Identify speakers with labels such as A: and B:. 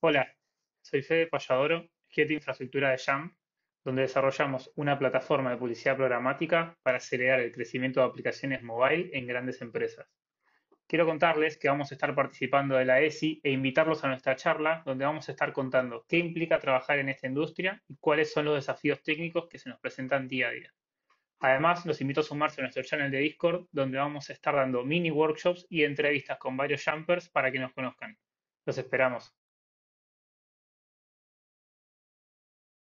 A: Hola, soy Fede Palladoro, Head de Infraestructura de Jam, donde desarrollamos una plataforma de publicidad programática para acelerar el crecimiento de aplicaciones mobile en grandes empresas. Quiero contarles que vamos a estar participando de la ESI e invitarlos a nuestra charla, donde vamos a estar contando qué implica trabajar en esta industria y cuáles son los desafíos técnicos que se nos presentan día a día. Además, los invito a sumarse a nuestro channel de Discord, donde vamos a estar dando mini workshops y entrevistas con varios jumpers para que nos conozcan. Los esperamos.